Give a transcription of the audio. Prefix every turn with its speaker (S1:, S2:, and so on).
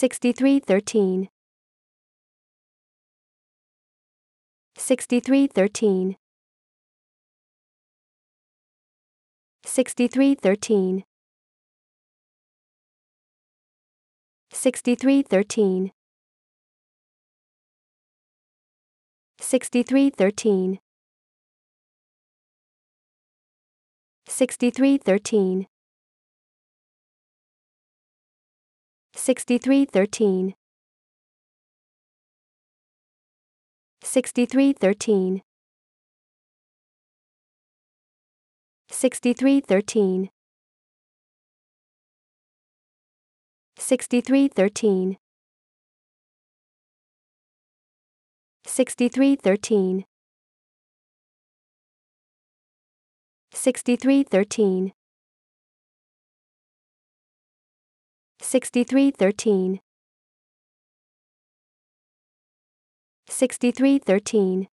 S1: 6313 6313 6313 6313 6313 6313 6313 6313 6313 6313 6313 6313 6313 6313